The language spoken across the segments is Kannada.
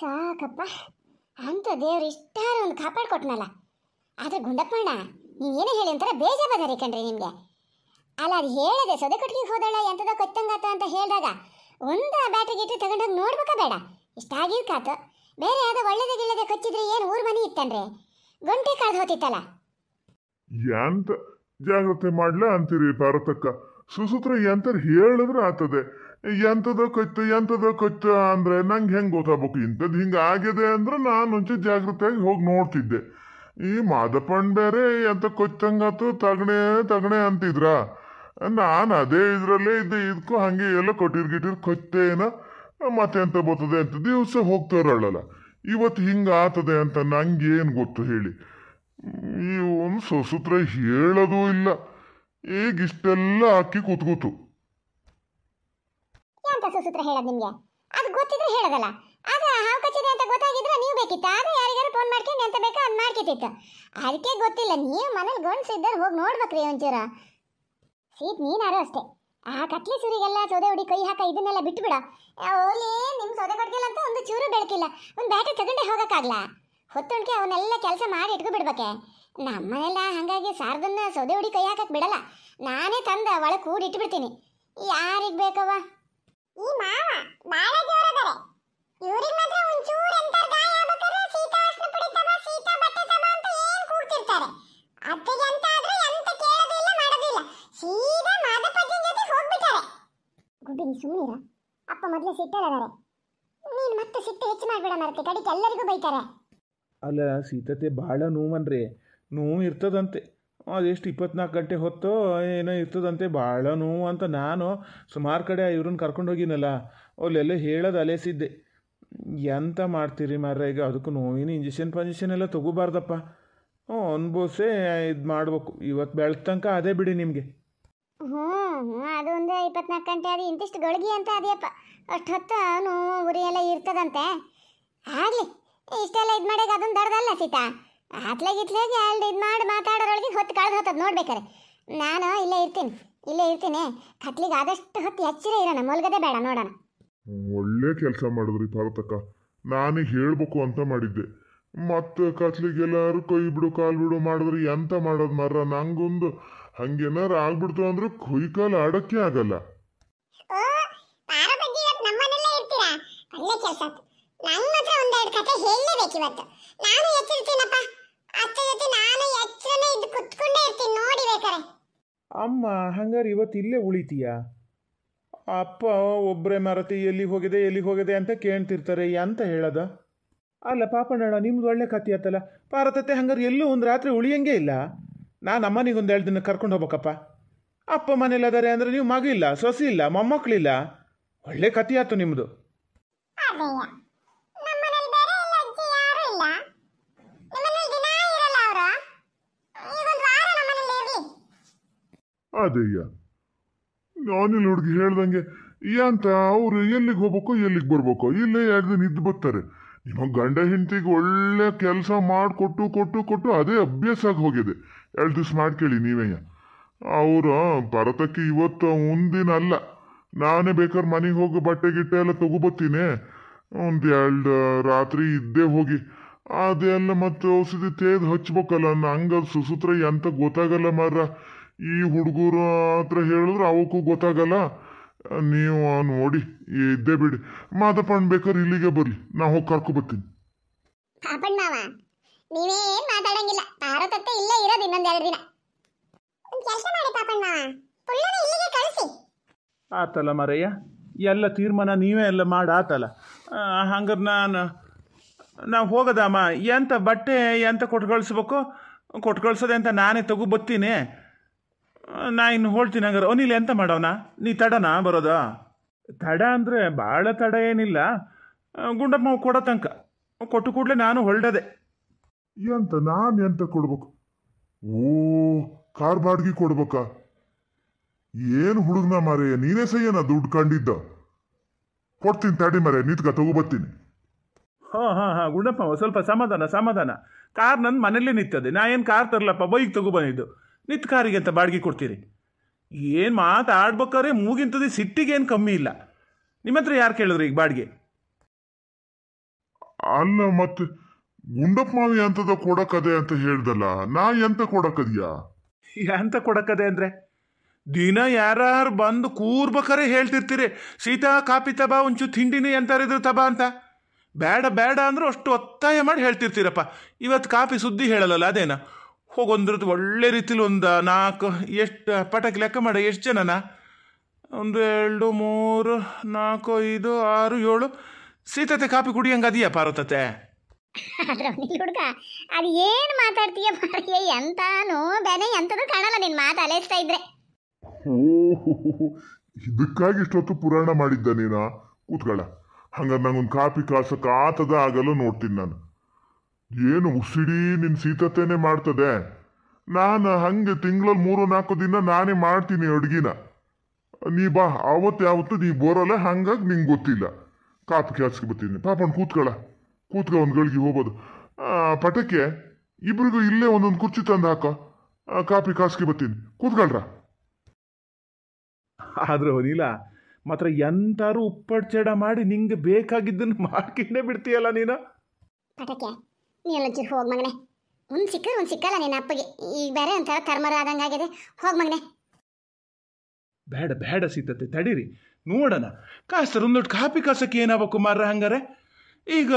ಸಾಕಪ್ಪ ಅಂತ ದೇವ್ರು ಇಷ್ಟಾರು ಒಂದು ಕಾಪಾಡ್ಕೊಟ್ನಲ್ಲ ಆದರೆ ಗುಂಡಪ್ಪಣ್ಣ ನೀನು ಏನೇ ಹೇಳಿ ಅಂತಾರೆ ಬೇಜ ಕಣ್ರಿ ನಿಮಗೆ ಅಲ್ಲ ಅದು ಹೇಳದೆ ಸೊದೆ ಕೊಟ್ಟಿಗೆ ಹೋದಳ ಎಂಥದ ಕೊತ್ತಂಗಾತ ಅಂತ ಹೇಳಿದಾಗ ಒಂದು ಬ್ಯಾಟ್ರಿ ಗಿಟ್ರಿ ತಗೊಂಡೋಗಿ ನೋಡ್ಬೇಕಾ ಬೇಡ ಕಾತು ಬೇರೆ ಯಾವುದೋ ಒಳ್ಳೇದ ಗಿಳ್ಳದೆ ಕೊಚ್ಚಿದ್ರೆ ಏನು ಊರು ಮನೆ ಇತ್ತನ್ರಿ ಗಂಟೆ ಕಾದು ಹೋತಿತ್ತಲ್ಲ ಎಂತ ಜಾಗ್ರತೆ ಮಾಡ್ಲಾ ಅಂತೀರಿ ಭಾರತಕ್ಕ ಸುಸೂತ್ರ ಎಂತರ್ ಹೇಳಿದ್ರೆ ಆತದೆ ಎಂತದ ಕೊಯ್ತು ಎಂತದ ಕೊಯ್ತು ಅಂದ್ರೆ ನಂಗೆ ಹೆಂಗೆ ಗೊತ್ತಾಗಬೇಕು ಇಂಥದ್ದು ಹಿಂಗೆ ಆಗಿದೆ ಅಂದ್ರೆ ನಾನು ಮುಂಚೆ ಜಾಗ್ರತೆಯಾಗಿ ಹೋಗಿ ನೋಡ್ತಿದ್ದೆ ಈ ಮಾದಪ್ಪಣ್ಣ ಬೇರೆ ಎಂತ ಕೊಚ್ಚಂಗಾತು ತಗಣೆ ತಗಣೆ ಅಂತಿದ್ರ ನಾನು ಅದೇ ಇದರಲ್ಲೇ ಇದ್ದೆ ಇದಕ್ಕೂ ಹಾಗೆ ಎಲ್ಲ ಕೊಟ್ಟಿರ್ ಗಿಟ್ಟಿರ್ ಕೊಚ್ಚೇನ ಮತ್ತೆ ಎಂತ ಬರ್ತದೆ ಅಂತ ದಿವಸ ಹೋಗ್ತಾರಲ್ಲ ಇವತ್ತು ಹಿಂಗೆ ಆತದೆ ಅಂತ ನಂಗೆ ಗೊತ್ತು ಹೇಳಿ ಈ ಒಂದು ಸೊಸೂತ್ರ ಹೇಳೋದು ಇಲ್ಲ ಈಗ ಇಷ್ಟೆಲ್ಲ ಅಕ್ಕಿ ಕೂತ್ಕೂತು ಸೂತ್ರ ಹೇಳೋದು ನಿಮಗೆ ಅದು ಗೊತ್ತಿದ್ರೆ ಹೇಳೋದಲ್ಲ ಆಗ ಹಾವು ಕಚ್ಚಿದೆ ಅಂತ ಗೊತ್ತಾಗಿದ್ರೆ ನೀವು ಬೇಕಿತ್ತು ಆಗ ಯಾರಿಗಾರು ಫೋನ್ ಮಾಡ್ಕೊಂಡು ಅಂತ ಬೇಕಾ ಅದು ಮಾಡ್ಕಿತಿತ್ತು ಅದಕ್ಕೆ ಗೊತ್ತಿಲ್ಲ ನೀವು ಮನೇಲಿ ಗೊಂಡ್ಸಿದ್ದಾರೆ ಹೋಗಿ ನೋಡ್ಬೇಕ್ರಿ ಒಂಚೂರ ಸೀಟ್ ನೀನಾರು ಅಷ್ಟೇ ಆ ಕಟ್ಲಿ ಸೂರಿಗೆಲ್ಲ ಸೌದೆ ಹುಡಿ ಕೈ ಹಾಕ ಇದನ್ನೆಲ್ಲ ಬಿಟ್ಬಿಡ ಓಲಿ ನಿಮ್ಮ ಸೌದೆ ಕೊಡ್ಗಿಲ್ಲ ಅಂತ ಒಂದು ಚೂರು ಬೆಳಕಿಲ್ಲ ಒಂದು ಬ್ಯಾಟೆ ತಗೊಂಡೆ ಹೋಗೋಕ್ಕಾಗಲ್ಲ ಹೊತ್ತೊಣ್ಕೆ ಅವನ್ನೆಲ್ಲ ಕೆಲಸ ಮಾಡಿ ಇಟ್ಕೊಬಿಡ್ಬೇಕೆ ನಮ್ಮನೆಲ್ಲ ಹಾಗಾಗಿ ಸಾರದನ್ನ ಸೌದೆ ಹುಡಿ ಕೈ ಹಾಕಕ್ಕೆ ಬಿಡಲ್ಲ ನಾನೇ ತಂದ ಒಳಗೆ ಕೂಡಿ ಇಟ್ಬಿಡ್ತೀನಿ ಯಾರಿಗ ಬೇಕವ್ವ ಈ ಮಾವ ಬಾಳ ಜೋರದಾರೆ ಇವರಿಗೆ ಮಾತ್ರ ಒಂಚೂರು ಅಂತರ್ ಗಾಯ ಆಗ್ಬೇಕಾದ್ರೆ ಸೀತಾ ಅರ್ಶನ ಪುಡಿ ಸೀತಾ ಬಟ್ಟೆ ತಗೋ ಅಂತ ಏನ್ ಕೂಗ್ತಿರ್ತಾರೆ ಅತ್ತಿಗೆ ಅಂತ ಆದ್ರೆ ಎಂತ ಕೇಳೋದಿಲ್ಲ ಮಾಡೋದಿಲ್ಲ ಸೀದಾ ಮಾದಪ್ಪಜ್ಜನ ಜೊತೆ ಹೋಗ್ಬಿಟ್ಟಾರೆ ಗುಡ್ಡಿ ಸುಮ್ಮನಿರ ಅಪ್ಪ ಮೊದಲು ಸಿಟ್ಟಲ್ಲಿದ್ದಾರೆ ನೀನು ಮತ್ತೆ ಸಿಟ್ಟು ಹೆಚ್ಚು ಮಾಡ್ಬಿಡ ಮರತೆ ಕಡಿಕೆ ಎಲ್ಲರಿಗೂ ಬೈತಾರೆ ಅಲ್ಲ ಸೀತತೆ ಬಹಳ ನೋವನ್ರಿ ನೋವು ಇರ್ತದಂತೆ ಅದೆಷ್ಟು ಇಪ್ಪತ್ನಾಲ್ಕು ಗಂಟೆ ಹೊತ್ತು ಏನೋ ಇರ್ತದಂತೆ ಭಾಳ ನೋವು ಅಂತ ನಾನು ಸುಮಾರು ಕಡೆ ಇವ್ರನ್ನ ಕರ್ಕೊಂಡು ಹೋಗಿನಲ್ಲ ಅವಲ್ಲೆಲ್ಲ ಹೇಳೋದು ಅಲೆಸಿದ್ದೆ ಎಂತ ಮಾಡ್ತೀರಿ ಮಾರ್ರೆ ಈಗ ಅದಕ್ಕೂ ನೋವಿನ ಇಂಜೆಕ್ಷನ್ ಪಂಜೆಕ್ಷನ್ ಎಲ್ಲ ತಗೋಬಾರ್ದಪ್ಪ ಹ್ಞೂ ಬೋಸೆ ಇದು ಮಾಡ್ಬೇಕು ಇವತ್ತು ಬೆಳಗ್ಗೆ ತನಕ ಅದೇ ಬಿಡಿ ನಿಮಗೆ ಹ್ಞೂ ಅದು ಒಂದು ಇಪ್ಪತ್ನಾಲ್ಕು ಗಂಟೆ ಅದು ಇಂತಿಷ್ಟು ಗೊಳಗಿ ಅಂತ ಅದೇಪ್ಪ ಅಷ್ಟು ಹೊತ್ತು ನೋವು ಉರಿ ಎಲ್ಲ ಇರ್ತದಂತೆ ಆಗಲಿ ಇಷ್ಟೆಲ್ಲ ಇದು ಮಾಡೋದು ಅದೊಂದು ದಡ್ದಲ್ಲ ಸೀತಾ ಆತ್ಲೆ ಗಿತ್ಲೆ ಇದು ಮಾಡಿ ಮಾತಾಡೋರೊಳಗೆ ಹೊತ್ತು ಕಳೆದು ಹೋಗ್ತದೆ ನೋಡ್ಬೇಕಾರೆ ನಾನು ಇಲ್ಲೇ ಇರ್ತೀನಿ ಇಲ್ಲೇ ಇರ್ತೀನಿ ಕತ್ಲಿಗೆ ಆದಷ್ಟು ಹೊತ್ತು ಎಚ್ಚರ ಇರೋಣ ಮಲ್ಗದೆ ಬೇಡ ನೋಡೋಣ ಒಳ್ಳೆ ಕೆಲಸ ಮಾಡಿದ್ರಿ ಪಾರತಕ್ಕ ನಾನೇ ಹೇಳ್ಬೇಕು ಅಂತ ಮಾಡಿದ್ದೆ ಮತ್ತೆ ಎಲ್ಲಾರು ಕೈ ಬಿಡು ಕಾಲು ಬಿಡು ಮಾಡಿದ್ರಿ ಎಂತ ಮಾಡೋದು ಮರ ನಂಗೊಂದು ಹಂಗೇನಾರ ಆಗ್ಬಿಡ್ತು ಅಂದ್ರೆ ಕುಯ್ ಕಾಲು ಆಡಕ್ಕೆ ಆಗಲ್ಲ ಒಳ್ಳೆ ಕೆಲಸ ನನ್ನ ಮಾತ್ರ ಒಂದೆರಡು ಕತೆ ಹೇಳಲೇಬೇಕು ಇವತ್ತು ನಾನು ಎಚ್ಚರಿತೀನಪ್ಪ ಅಮ್ಮ ಹಂಗಾರೆ ಇವತ್ತು ಇಲ್ಲೇ ಉಳಿತೀಯಾ ಅಪ್ಪ ಒಬ್ಬರೇ ಮಾರತಿ ಎಲ್ಲಿ ಹೋಗಿದೆ ಎಲ್ಲಿ ಹೋಗಿದೆ ಅಂತ ಕೇಳ್ತಿರ್ತಾರೆ ಅಂತ ಹೇಳದ ಅಲ್ಲ ಪಾಪಣ್ಣ ನಿಮ್ದು ಒಳ್ಳೆ ಕತಿ ಆತಲ್ಲ ಪಾರತತೆ ಹಂಗಾರೆ ಎಲ್ಲೂ ಒಂದು ರಾತ್ರಿ ಉಳಿಯಂಗೆ ಇಲ್ಲ ನಾನು ಅಮ್ಮನಿಗೆ ಒಂದು ಎರಡು ದಿನ ಕರ್ಕೊಂಡು ಹೋಗ್ಬೇಕಪ್ಪ ಅಪ್ಪ ಮನೇಲಿ ಅಂದ್ರೆ ನೀವು ಮಗು ಇಲ್ಲ ಸೊಸಿ ಇಲ್ಲ ಮೊಮ್ಮಕ್ಕಳಿಲ್ಲ ಒಳ್ಳೆ ಕತಿ ಆಯ್ತು ನಿಮ್ಮದು ಅದಯ್ಯ ಆನಿಲ್ ಹುಡುಗಿ ಹೇಳ್ದಂಗೆ ಯಾಂತ ಅವರು ಎಲ್ಲಿಗೆ ಹೋಗ್ಬೇಕು ಎಲ್ಲಿಗೆ ಬರ್ಬೇಕು ಇಲ್ಲೇ ದಿನ ಇದ್ದು ಬರ್ತಾರೆ ನಿಮ್ಮ ಗಂಡ ಹೆಂಡತಿಗೆ ಒಳ್ಳೆ ಕೆಲಸ ಮಾಡಿಕೊಟ್ಟು ಕೊಟ್ಟು ಕೊಟ್ಟು ಅದೇ ಅಭ್ಯಾಸ ಆಗಿ ಹೋಗಿದೆ ಎರಡು ದಿವ್ಸ ಮಾಡ್ಕೇಳಿ ನೀವಯ್ಯ ಅವರು ಭರತಕ್ಕೆ ಇವತ್ತು ಮುಂದಿನ ಅಲ್ಲ ನಾನೇ ಬೇಕಾದ್ರೆ ಮನೆಗೆ ಹೋಗಿ ಬಟ್ಟೆ ಗಿಟ್ಟೆ ಎಲ್ಲ ತಗೋಬತ್ತೀನಿ ಒಂದು ಎರಡು ರಾತ್ರಿ ಇದ್ದೇ ಹೋಗಿ ಅದೆಲ್ಲ ಮತ್ತೆ ಔಷಧಿ ತೇದು ಹಚ್ಬೇಕಲ್ಲ ನಂಗೆ ಅದು ಸುಸೂತ್ರ ಎಂತ ಗೊತ್ತಾಗಲ್ಲ ಮಾರ್ರ ಈ ಹುಡುಗರು ಹತ್ರ ಹೇಳಿದ್ರೆ ಅವಕ್ಕೂ ಗೊತ್ತಾಗಲ್ಲ ನೀವು ನೋಡಿ ಇದ್ದೇ ಬಿಡಿ ಮಾದಪ್ಪ ಬೇಕಾದ್ರೆ ಇಲ್ಲಿಗೆ ಬರ್ಲಿ ನಾ ಹೋಗಿ ಕರ್ಕೊ ಬರ್ತೀನಿ ನೀವೇನ್ ಮಾತಾಡಂಗಿಲ್ಲ ಮಾಡಿ ಆತಲ್ಲ ಮರಯ್ಯ ಎಲ್ಲ ತೀರ್ಮಾನ ನೀವೇ ಎಲ್ಲ ಮಾಡಿ ಆತಲ್ಲ ಹಂಗಾರೆ ನಾನು ನಾವು ಹೋಗೋದಮ್ಮ ಎಂಥ ಬಟ್ಟೆ ಎಂತ ಕೊಟ್ಟು ಕಳಿಸ್ಬೇಕು ಕೊಟ್ಟು ಕಳ್ಸೋದೆ ಅಂತ ನಾನೇ ತಗೋ ಬರ್ತೀನಿ ನಾ ಇನ್ನು ಹೊಳ್ತೀನಿ ಹಂಗಾರೆ ಅವನಿಲ್ಲ ಎಂತ ಮಾಡೋಣ ನೀ ತಡನಾ ಬರೋದ ತಡ ಅಂದರೆ ಭಾಳ ತಡ ಏನಿಲ್ಲ ಗುಂಡಪ್ಪ ಕೊಡೋ ತನಕ ಕೊಟ್ಟು ಕೂಡಲೇ ನಾನು ಹೊರಡದೆ ಎಂತ ನಾನು ಎಂತ ಕೊಡ್ಬೇಕು ಓ ಕಾರ್ ಬಾಡ್ಗೆ ಕೊಡ್ಬೇಕ ಏನು ಹುಡುಗನ ಮಾರೇ ನೀನೇ ಸಯ್ಯನ ದುಡ್ಡು ಕಂಡಿದ್ದ ಕೊಡ್ತೀನಿ ತಡಿ ಮರೆ ನಿತ್ಕ ತಗೋಬತ್ತೀನಿ ಹಾಂ ಹಾಂ ಹಾಂ ಗುಂಡಪ್ಪ ಸ್ವಲ್ಪ ಸಮಾಧಾನ ಸಮಾಧಾನ ಕಾರ್ ನನ್ನ ಮನೇಲಿ ನಿಂತದೆ ನಾ ಏನು ಕಾರ್ ತರಲಪ್ಪ ಬೈಕ್ ಬಂದಿದ್ದು ನಿತ್ ಕಾರಿಗೆ ಅಂತ ಬಾಡಿಗೆ ಕೊಡ್ತೀರಿ ಏನು ಆಡ್ಬೇಕಾದ್ರೆ ಮೂಗಿಂತದ್ದು ಏನು ಕಮ್ಮಿ ಇಲ್ಲ ನಿಮ್ಮ ಹತ್ರ ಯಾರು ಕೇಳಿದ್ರಿ ಈಗ ಬಾಡಿಗೆ ಅಲ್ಲ ಮತ್ತೆ ಗುಂಡಪ್ಪ ಮಾವಿ ಅಂತದ ಕೊಡಕದೆ ಅಂತ ಹೇಳ್ದಲ್ಲ ನಾ ಎಂತ ಕೊಡಕದ್ಯಾ ಎಂತ ಕೊಡಕದೆ ಅಂದ್ರೆ ದಿನ ಯಾರು ಬಂದು ಕೂರ್ಬೇಕಾರೆ ಹೇಳ್ತಿರ್ತೀರಿ ಸೀತಾ ಕಾಪಿ ತಬಾ ಒಂಚೂರು ತಿಂಡಿನೇ ಎಂತಾರಿದ್ರು ತಬಾ ಅಂತ ಬೇಡ ಬೇಡ ಅಂದ್ರೂ ಅಷ್ಟು ಒತ್ತಾಯ ಮಾಡಿ ಹೇಳ್ತಿರ್ತೀರಪ್ಪ ಇವತ್ತು ಕಾಪಿ ಸುದ್ದಿ ಹೇಳಲ್ಲ ಅದೇನಾ ಹೋಗೊಂದ್ರದ್ದು ಒಳ್ಳೆ ರೀತಿಲಿ ಒಂದು ನಾಲ್ಕು ಎಷ್ಟು ಪಟಾಕಿ ಲೆಕ್ಕ ಮಾಡ ಎಷ್ಟು ಜನನಾ ಒಂದು ಎರಡು ಮೂರು ನಾಲ್ಕು ಐದು ಆರು ಏಳು ಸೀತತೆ ಕಾಪಿ ಅದೀಯ ಪಾರ್ವತತೆ ಹುಡುಗ ಅದು ಏನು ಮಾತಾಡ್ತೀಯ ಬೆನೆ ಕಾಣಲ್ಲ ನಿನ್ ಮಾತು ಇದಕ್ಕಾಗಿ ಇಷ್ಟೊತ್ತು ಪುರಾಣ ಮಾಡಿದ್ದ ನೀನ ಕೂತ್ಕೊಳ್ಳ ಹಂಗ ನಂಗೊಂದು ಕಾಪಿ ಕಾಸಕ್ಕೆ ಆತದ ಆಗಲು ನೋಡ್ತೀನಿ ನಾನು ಏನು ಉಸಿಡಿ ನಿನ್ನ ಸೀತತೆನೆ ಮಾಡ್ತದೆ ನಾನು ಹಂಗೆ ತಿಂಗಳಲ್ಲಿ ಮೂರು ನಾಲ್ಕು ದಿನ ನಾನೇ ಮಾಡ್ತೀನಿ ಅಡುಗೆನ ನೀ ಬಾ ಆವತ್ತು ಯಾವತ್ತು ನೀ ಬೋರಲ್ಲ ಹಂಗಾಗಿ ನಿಂಗೆ ಗೊತ್ತಿಲ್ಲ ಕಾಪು ಕ್ಯಾಸ್ಗೆ ಬರ್ತೀನಿ ಪಾಪಣ್ಣ ಕೂತ್ಕೊಳ್ಳ ಕೂತ್ಕ ಒಂದು ಗಳಿಗೆ ಹೋಗೋದು ಪಟಕ್ಕೆ ಇಬ್ರಿಗೂ ಇಲ್ಲೇ ಒಂದೊಂದು ಕುರ್ಚಿ ತಂದು ಹಾಕೋ ಕಾಪಿ ಕಾಸ್ಗೆ ಬರ್ತೀನಿ ಕೂತ್ಕೊಳ್ರ ಆದ್ರೆ ಹೋದಿಲ್ಲ ಮಾತ್ರ ಎಂತಾರು ಉಪ್ಪಡ್ಚಡ ಮಾಡಿ ನಿಂಗೆ ಬೇಕಾಗಿದ್ದನ್ನು ಮಾಡ್ಕೊಂಡೇ ಬಿಡ್ತೀಯಲ್ಲ ನೀನು ನೀ ಎಲ್ಲ ಹೋಗಿ ಮಗನೆ ಒಂದು ಸಿಕ್ಕರೆ ಒಂದು ಸಿಕ್ಕಲ್ಲ ನಿನ್ನ ಅಪ್ಪಗೆ ಈಗ ಬೇರೆ ಒಂಥರ ಕರ್ಮರ ಆದಂಗೆ ಆಗಿದೆ ಹೋಗಿ ಮಗನೆ ಬೇಡ ಬೇಡ ಸಿದ್ಧತೆ ತಡೀರಿ ನೋಡೋಣ ಕಾಸ್ತಾರೆ ಒಂದೊಟ್ಟು ಕಾಪಿ ಕಾಸಕ್ಕೆ ಏನಾಗಬೇಕು ಮಾರ್ರ ಹಂಗಾರೆ ಈಗ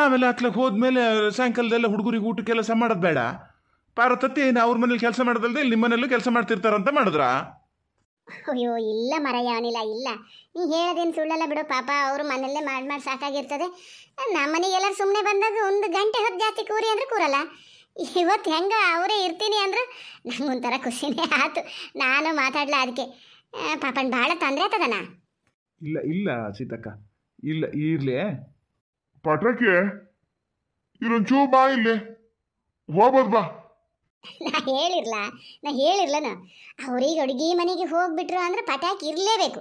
ನಾವೆಲ್ಲ ಹತ್ಲಕ್ಕೆ ಹೋದ್ಮೇಲೆ ಸಾಯಂಕಾಲದೆಲ್ಲ ಹುಡುಗರಿಗೆ ಊಟ ಕೆಲಸ ಮಾಡೋದು ಬೇಡ ಪಾರತತ್ತಿ ಏನು ಅವ್ರ ಮನೇಲಿ ಕೆಲಸ ಮಾಡೋದಲ್ಲದೆ ಇಲ್ಲಿ ಮನೆಯಲ್ಲೂ ಕೆಲಸ ಮಾಡ್ತಿರ್ತಾರಂತ ಮಾಡಿದ್ರಾ ಅಯ್ಯೋ ಇಲ್ಲ ಮರಯ್ಯ ಅವನಿಲ್ಲ ಇಲ್ಲ ನೀ ಹೇಳೋದೇನು ಸುಳ್ಳಲ್ಲ ಬಿಡು ಪಾಪ ಅವರು ಮನೆಯಲ್ಲೇ ಮಾಡಿ ಮಾಡಿ ಸಾಕಾಗಿರ್ತದೆ ನಮ್ಮ ಮನೆಗೆಲ್ಲ ಸುಮ್ಮನೆ ಬಂದಾಗ ಒಂದು ಗಂಟೆ ಹೊತ್ತು ಜಾಸ್ತಿ ಕೂರಿ ಅಂದ್ರೆ ಕೂರಲ್ಲ ಇವತ್ತು ಹೆಂಗೆ ಅವರೇ ಇರ್ತೀನಿ ಅಂದ್ರೆ ನಂಗೊಂಥರ ಖುಷಿನೇ ಆಯ್ತು ನಾನು ಮಾತಾಡಲ ಅದಕ್ಕೆ ಪಾಪನ ಭಾಳ ತೊಂದರೆ ಆತದನ ಇಲ್ಲ ಇಲ್ಲ ಸೀತಕ್ಕ ಇಲ್ಲ ಇರ್ಲಿ ಪಟಾಕಿ ಇರೊಂಚೂ ಬಾ ಇಲ್ಲಿ ಹೋಗ್ಬೋದು ಬಾ ನಾ ಹೇಳಿರ್ಲ ನಾ ಹೇಳಿರ್ಲನ ಅವ್ರಿಗೆ ಅಡುಗೆ ಮನೆಗೆ ಹೋಗ್ಬಿಟ್ರು ಅಂದ್ರೆ ಪಟಾಕಿ ಇರಲೇಬೇಕು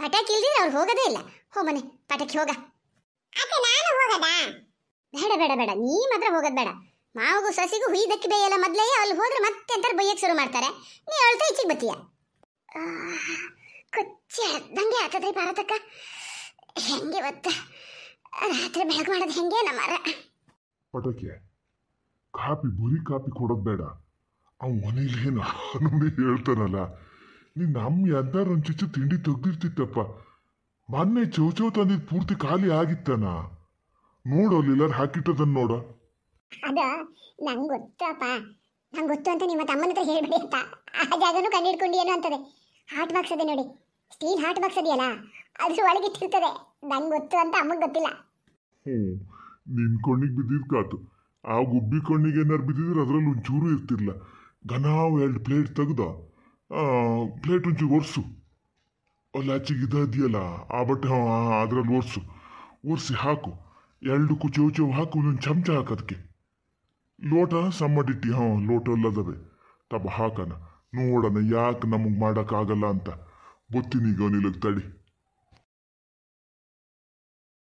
ಪಟಾಕಿ ಇಲ್ದಿದ್ರೆ ಅವ್ರು ಹೋಗೋದೇ ಇಲ್ಲ ಹೋ ಮನೆ ಪಟಾಕಿ ಹೋಗ ಬೇಡ ಬೇಡ ಬೇಡ ನೀ ಮಾತ್ರ ಹೋಗೋದು ಬೇಡ ಮಾವಗೂ ಸಸಿಗೂ ಹುಯ್ದಕ್ಕೆ ಬೇಯಲ್ಲ ಮೊದಲೇ ಅಲ್ಲಿ ಹೋದ್ರೆ ಮತ್ತೆ ಅಂತಾರೆ ಬೈಯಕ್ಕೆ ಶುರು ಮಾಡ್ತಾರೆ ನೀ ಅಳ್ತಾ ಹೆಚ್ಚಿಗೆ ಬತ್ತೀಯ ಕೊಚ್ಚಿ ಹದ್ದಂಗೆ ಆಗ್ತದೆ ಭಾರತಕ್ಕ ಹೆಂಗೆ ಇವತ್ತು ರಾತ್ರಿ ಬೆಳಗ್ಗೆ ಮಾಡೋದು ಹೆಂಗೆ ನಮ್ಮ ಪಟಾಕಿ ಕಾಪಿ ಬರೀ ಕಾಪಿ ಕೊಡೋದು ಬೇಡ ಅವ್ನು ಮನೇಲಿ ನಾನು ಹೇಳ್ತಾನಲ್ಲ ನೀನು ನಮ್ಮ ಯಾರು ಒಂದು ಚುಚ್ಚು ತಿಂಡಿ ತೆಗ್ದಿರ್ತಿತ್ತಪ್ಪ ಮೊನ್ನೆ ಚೌ ತಂದಿದ್ದು ಪೂರ್ತಿ ಖಾಲಿ ಆಗಿತ್ತನ ನೋಡು ಅಲ್ಲಿ ಎಲ್ಲಾರು ಹಾಕಿಟ್ಟದನ್ನ ನೋಡ ಅದ ನಂಗೆ ಗೊತ್ತಪ್ಪ ನಂಗೆ ಗೊತ್ತು ಅಂತ ನಿಮ್ಮ ತಮ್ಮನ ಹತ್ರ ಹೇಳ್ಬೇಡಿ ಅಂತ ಆ ಜಾಗನೂ ಕಂಡು ಏನೋ ಅಂತದೆ ಹಾಟ್ ಬಾಕ್ಸ್ ಅದೇ ನೋಡಿ ಸ್ಟೀಲ್ ಹಾಟ್ ಬಾಕ್ಸ್ ಅದೆಯಲ್ಲ ಅದ್ರ ಒಳಗಿಟ್ಟಿರ್ತದೆ ನಂಗೆ ಗೊತ್ತು ಅಂತ ಅಮ್ಮಗೆ ಗೊತ್ತಿಲ್ಲ ಹ್ಞೂ ನಿನ್ ಕಣ್ಣಿಗೆ ಬಿದ್ದಿದ್ ಕಾತು ಆ ಗುಬ್ಬಿ ಕಣ್ಣಿಗೆ ಏನಾರು ಬಿದ್ದಿದ್ರೆ ಅದರಲ್ಲಿ ಒಂಚೂರು ಇರ್ತಿಲ್ಲ ಘನ ಎರಡು ಪ್ಲೇಟ್ ತೆಗ್ದ ಪ್ಲೇಟ್ ಒಂಚೂರು ಒರೆಸು ಅಲ್ಲಿ ಆಚೆಗೆ ಇದೆಯಲ್ಲ ಆ ಬಟ್ಟೆ ಅದರಲ್ಲಿ ಒರೆಸು ಒರೆಸಿ ಹಾಕು ಎರಡು ಕುಚಿ ಚೇವು ಹಾಕು ಒಂದೊಂದು ಚಮಚ ಹಾಕೋದಕ್ಕೆ ಲೋಟ ಸಮ್ಮಡಿಟ್ಟಿ ಹಾಂ ಲೋಟ ಎಲ್ಲದವೆ ತಬ ಹಾಕನ ನೋಡೋಣ ಯಾಕೆ ನಮಗೆ ಮಾಡೋಕ್ಕಾಗಲ್ಲ ಅಂತ ಗೊತ್ತಿನೀಗ ನಿಲಕ್ಕೆ ತಡಿ